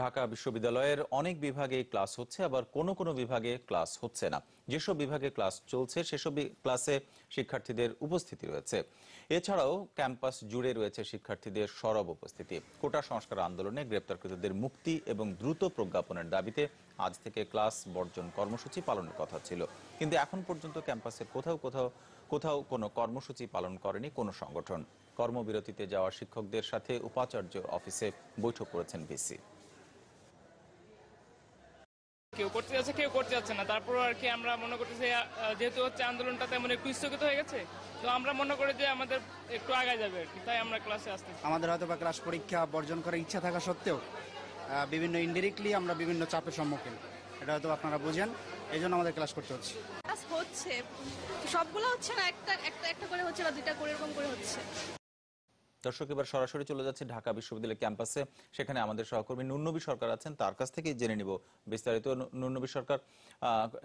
ঢাকা বিশ্ববিদ্যালয়ের অনেক বিভাগে ক্লাস হচ্ছে আবার কোন কোন বিভাগে ক্লাস হচ্ছে না যেসব বিভাগে ক্লাস চলছে সেসব ক্লাসে শিক্ষার্থীদের উপস্থিতি রয়েছে এছাড়াও ক্যাম্পাস জুড়ে রয়েছে শিক্ষার্থীদের সরব উপস্থিতি কোটা সংস্কার আন্দোলনে গ্রেপ্তারকৃতদের মুক্তি এবং দ্রুত প্রজ্ঞাপনের দাবিতে আজ থেকে ক্লাস বর্জন কর্মসূচি পালনের কথা ছিল কিন্তু এখন পর্যন্ত ক্যাম্পাসে কোথাও কোথাও কোথাও কোনো কর্মসূচি পালন করেনি কোনো সংগঠন কর্মবিরতিতে যাওয়া শিক্ষকদের সাথে উপাচার্য অফিসে বৈঠক করেছেন ভিসি কেউ করতে যাচ্ছে কেউ করতে যাচ্ছে না তারপর আর কি আমরা মনে করতেছি যেহেতু হচ্ছে আন্দোলনটা তেমন একটু স্থগিত হয়ে গেছে তো আমরা মনে করি যে আমাদের একটু আগে যাবে আর কি তাই আমরা ক্লাসে আসতে আমাদের হয়তো বা ক্লাস পরীক্ষা বর্জন করার ইচ্ছা থাকা সত্ত্বেও বিভিন্ন ইনডিরেক্টলি আমরা বিভিন্ন চাপের সম্মুখীন এটা হয়তো আপনারা বুঝেন এই জন্য আমাদের ক্লাস করতে হচ্ছে ক্লাস হচ্ছে সবগুলো হচ্ছে না একটা একটা একটা করে হচ্ছে বা দুইটা করে এরকম করে হচ্ছে দর্শক এবার সরাসরি চলে যাচ্ছে ঢাকা বিশ্ববিদ্যালয় ক্যাম্পাসে সেখানে আমাদের সহকর্মী নুন্নবী সরকার আছেন তার কাছ থেকে জেনে নিব বিস্তারিত নুন্নবী সরকার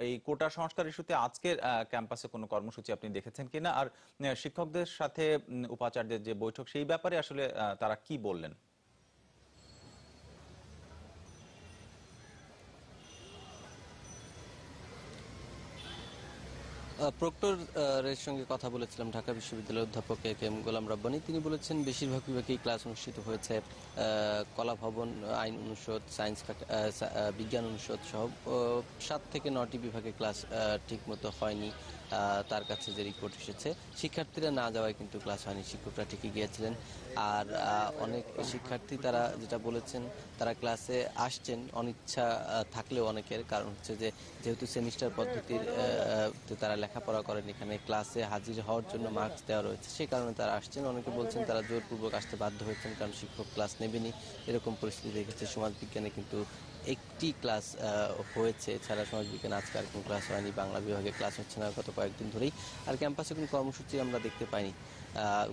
এই কোটা সংস্কার ইস্যুতে আজকের ক্যাম্পাসে কোনো কর্মসূচি আপনি দেখেছেন কিনা আর শিক্ষকদের সাথে উপাচার্যের যে বৈঠক সেই ব্যাপারে আসলে তারা কি বললেন প্রক্টর এর সঙ্গে কথা বলেছিলাম ঢাকা বিশ্ববিদ্যালয়ের অধ্যাপক এ এম গোলাম রাব্বানি তিনি বলেছেন বেশিরভাগ বিভাগেই ক্লাস অনুষ্ঠিত হয়েছে কলা ভবন আইন অনুষদ সায়েন্স বিজ্ঞান অনুষদ সহ সাত থেকে নটি বিভাগে ক্লাস ঠিকমতো হয়নি তার কাছে যে রিপোর্ট এসেছে শিক্ষার্থীরা না যাওয়ায় কিন্তু ক্লাস হয়নি শিক্ষকরা ঠিকই গিয়েছিলেন আর অনেক শিক্ষার্থী তারা যেটা বলেছেন তারা ক্লাসে আসছেন অনিচ্ছা থাকলেও অনেকের কারণ হচ্ছে যে যেহেতু সেমিস্টার পদ্ধতির তারা লেখাপড়া করেন এখানে ক্লাসে হাজির হওয়ার জন্য মার্কস দেওয়া রয়েছে সেই কারণে তারা আসছেন অনেকে বলছেন তারা জোরপূর্বক আসতে বাধ্য হয়েছেন কারণ শিক্ষক ক্লাস নেবেনি এরকম পরিস্থিতি দেখেছে সমাজবিজ্ঞানে কিন্তু একটি ক্লাস হয়েছে এছাড়া সমাজবিজ্ঞান আজকে আর কোনো ক্লাস হয়নি বাংলা বিভাগে ক্লাস হচ্ছে না গত কয়েকদিন ধরেই আর ক্যাম্পাসে কোনো কর্মসূচি আমরা দেখতে পাইনি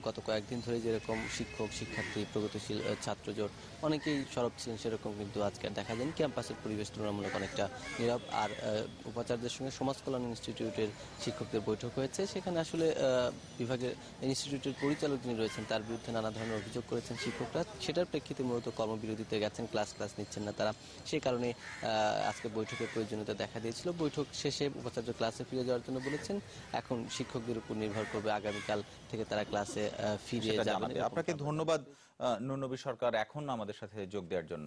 গত কয়েকদিন ধরে যেরকম শিক্ষক শিক্ষার্থী প্রগতিশীল ছাত্র জোট অনেকেই সরব ছিলেন সেরকম কিন্তু আজকে দেখা যায়নি ক্যাম্পাসের পরিবেশ তুলনামূলক অনেকটা নীরব আর উপাচার্যের সঙ্গে সমাজ কল্যাণ ইনস্টিটিউটের শিক্ষকদের বৈঠক হয়েছে সেখানে আসলে বিভাগের ইনস্টিটিউটের পরিচালক যিনি রয়েছেন তার বিরুদ্ধে নানা ধরনের অভিযোগ করেছেন শিক্ষকরা সেটার প্রেক্ষিতে মূলত কর্মবিরতিতে গেছেন ক্লাস ক্লাস নিচ্ছেন না তারা সেই কারণে আজকে বৈঠকের প্রয়োজনীয়তা দেখা দিয়েছিল বৈঠক শেষে উপাচার্য ক্লাসে ফিরে যাওয়ার জন্য বলেছেন এখন শিক্ষকদের উপর নির্ভর করবে আগামীকাল থেকে তারা ক্লাসে ফিরে যাবেন আপনাকে ধন্যবাদ নূনবী সরকার এখন আমাদের সাথে যোগ দেওয়ার জন্য